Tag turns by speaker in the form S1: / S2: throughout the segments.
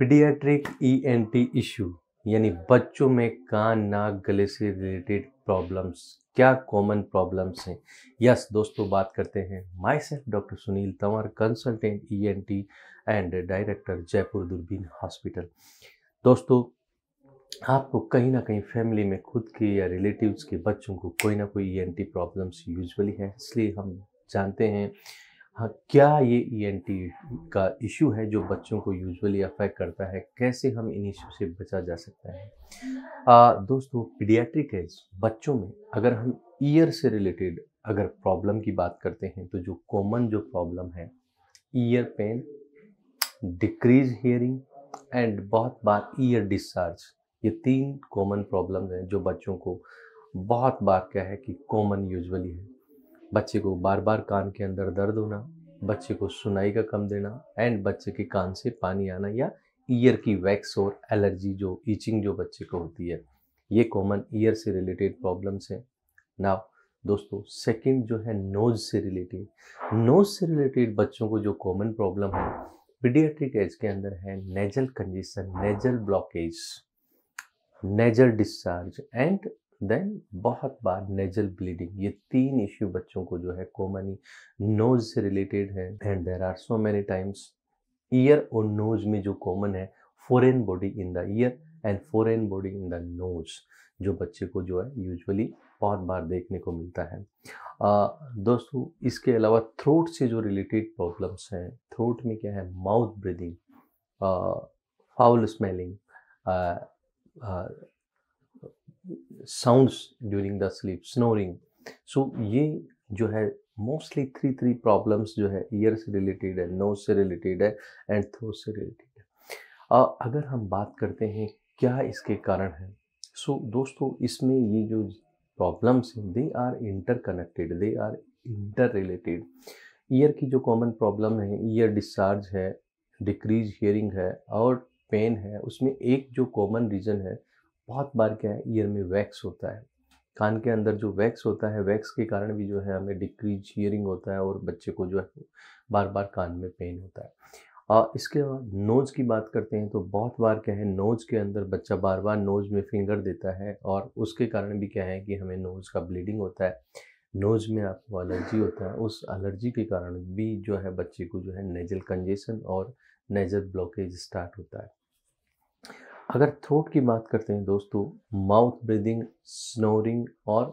S1: paediatric E N T issue यानी बच्चों में कान नाक गले से रिलेटेड प्रॉब्लम्स क्या कॉमन प्रॉब्लम्स हैं यस दोस्तों बात करते हैं myself doctor Sunil Tanwar consultant E N T and director Jaipur Doorbin hospital दोस्तों आपको कहीं ना कहीं फैमिली में खुद के या रिलेटिव्स के बच्चों को कोई ना कोई E N T problems usually है इसलिए हम जानते हैं हाँ क्या ये ई e का इशू है जो बच्चों को यूजुअली अफेक्ट करता है कैसे हम इन इशू से बचा जा सकता है आ, दोस्तों पीडियाट्रिक एज बच्चों में अगर हम ईयर से रिलेटेड अगर प्रॉब्लम की बात करते हैं तो जो कॉमन जो प्रॉब्लम है ear pain decrease hearing and बहुत बार ईयर डिस्चार्ज ये तीन कॉमन प्रॉब्लम हैं जो बच्चों को बहुत बार क्या है कि कॉमन यूजुअली है बच्चे को बार बार कान के अंदर दर्द होना बच्चे को सुनाई का कम देना एंड बच्चे के कान से पानी आना या ईयर की वैक्स और एलर्जी जो ईचिंग जो बच्चे को होती है ये कॉमन ईयर से रिलेटेड प्रॉब्लम्स हैं ना दोस्तों सेकंड जो है नोज से रिलेटेड नोज से रिलेटेड बच्चों को जो कॉमन प्रॉब्लम है पीडियाट्रिक एज के अंदर है nasal congestion nasal blockage nasal discharge and then बहुत बार नेजल ब्लीडिंग ये तीन इश्यू बच्चों को जो है कॉमन नोज से रिलेटेड है and there are so many times ear और नोज में जो कॉमन है foreign body in the ear and foreign body in the nose जो बच्चे को जो है यूजुअली बहुत बार देखने को मिलता है आ, दोस्तों इसके अलावा थ्रोट से जो रिलेटेड प्रॉब्लम्स हैं थ्रोट में क्या है mouth breathing foul smelling sounds during the sleep snoring so ये जो है मोस्टली थ्री थ्री प्रॉब्लम्स जो है ईयर से रिलेटेड है नोज से रिलेटेड है एंड थ्रो से रिलेटेड है अगर हम बात करते हैं क्या इसके कारण है सो so, दोस्तों इसमें ये जो प्रॉब्लम्स हैं they are interconnected they are inter related ear की जो कॉमन प्रॉब्लम है ईयर डिस्चार्ज है डिक्रीज हियरिंग है और पेन है उसमें एक जो कॉमन रीज़न है बहुत बार क्या है ईयर में वैक्स होता है कान के अंदर जो वैक्स होता है वैक्स के कारण भी जो है हमें डिक्रीज हियरिंग होता है और बच्चे को जो है बार बार कान में पेन होता है और इसके बाद नोज़ की बात करते हैं तो बहुत बार क्या है नोज़ के अंदर बच्चा बार बार नोज़ में फिंगर देता है और उसके कारण भी क्या है कि हमें नोज़ का ब्लीडिंग होता है नोज में आपको एलर्जी होता है उस एलर्जी के कारण भी जो है बच्चे को जो है नेजल कंजेशन और नेजल ब्लॉकेज स्टार्ट होता है अगर थ्रोट की बात करते हैं दोस्तों माउथ ब्रीदिंग स्नोरिंग और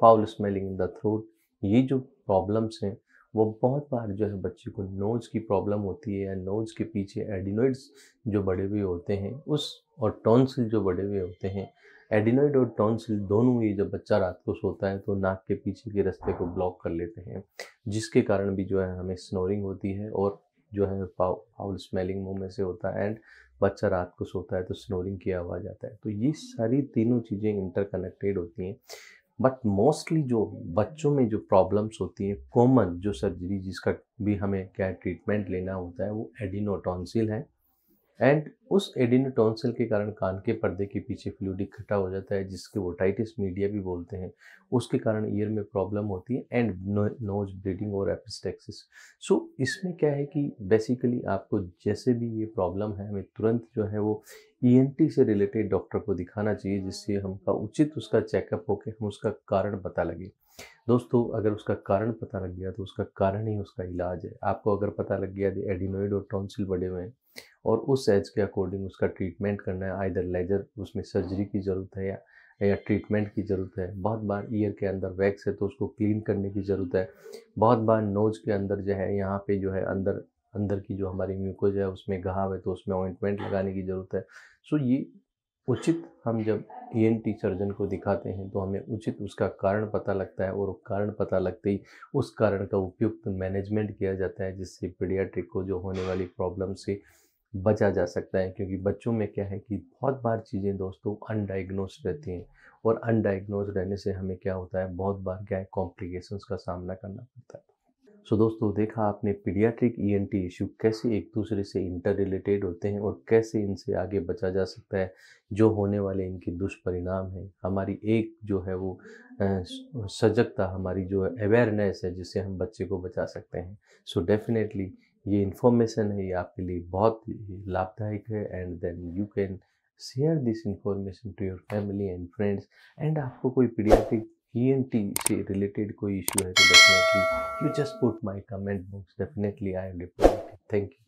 S1: foul smelling in the throat ये जो प्रॉब्लम्स हैं वो बहुत बार जो है बच्चे को नोज़ की प्रॉब्लम होती है या नोज़ के पीछे एडिनोइड्स जो बड़े हुए होते हैं उस और टॉन्सिल जो बड़े हुए होते हैं एडिनोइड और टॉन्सिल दोनों ही जब बच्चा रात को सोता है तो नाक के पीछे के रास्ते को ब्लॉक कर लेते हैं जिसके कारण भी जो है हमें स्नोरिंग होती है और जो है फाउल स्मेलिंग मुंह में से होता है एंड बच्चा रात को सोता है तो स्नोरिंग की आवाज़ आता है तो ये सारी तीनों चीज़ें इंटरकनेक्टेड होती हैं बट मोस्टली जो बच्चों में जो प्रॉब्लम्स होती हैं कॉमन जो सर्जरी जिसका भी हमें क्या ट्रीटमेंट लेना होता है वो एडिनोटॉन्सिल है एंड उस एडिनोटॉन्सिल के कारण कान के पर्दे के पीछे फ्लूड इकट्ठा हो जाता है जिसके वो टाइटिस मीडिया भी बोलते हैं उसके कारण ईयर में प्रॉब्लम होती है एंड नोज ब्लीडिंग और एपिस्टेक्सिस सो इसमें क्या है कि बेसिकली आपको जैसे भी ये प्रॉब्लम है हमें तुरंत जो है वो ई e से रिलेटेड डॉक्टर को दिखाना चाहिए जिससे हमका उचित उसका चेकअप होकर हम उसका कारण पता लगे दोस्तों अगर उसका कारण पता लग गया तो उसका कारण ही उसका इलाज है आपको अगर पता लग गया कि एडिनोइड और टॉन्सिल बढ़े हुए हैं और उस एज के अकॉर्डिंग उसका ट्रीटमेंट करना है आइधर लेजर उसमें सर्जरी की ज़रूरत है या या ट्रीटमेंट की ज़रूरत है बहुत बार ईयर के अंदर वैक्स है तो उसको क्लीन करने की ज़रूरत है बहुत बार नोज़ के अंदर जो है यहाँ पे जो है अंदर अंदर की जो हमारी म्यूकोज है उसमें घाव है तो उसमें ऑइंटमेंट लगाने की ज़रूरत है सो ये उचित हम जब ई e सर्जन को दिखाते हैं तो हमें उचित उसका कारण पता लगता है और कारण पता लगते ही उस कारण का उपयुक्त मैनेजमेंट किया जाता है जिससे पीडियाट्रिक को जो होने वाली प्रॉब्लम से बचा जा सकता है क्योंकि बच्चों में क्या है कि बहुत बार चीज़ें दोस्तों अनडाइग्नोज रहती हैं और अनडाइग्नोज रहने से हमें क्या होता है बहुत बार क्या है कॉम्प्लिकेशंस का सामना करना पड़ता है सो so, दोस्तों देखा आपने पीडियाट्रिक ईएनटी इशू कैसे एक दूसरे से इंटर रिलेटेड होते हैं और कैसे इनसे आगे बचा जा सकता है जो होने वाले इनके दुष्परिणाम हैं हमारी एक जो है वो सजगता हमारी जो अवेयरनेस है जिससे हम बच्चे को बचा सकते हैं सो so, डेफिनेटली ये इन्फॉर्मेशन है ये आपके लिए बहुत लाभदायक है and then you can share this information to your family and friends and आपको कोई पीडियाट्रिक ई से रिलेटेड कोई इशू है तो definitely you just put my comment box definitely I reply thank you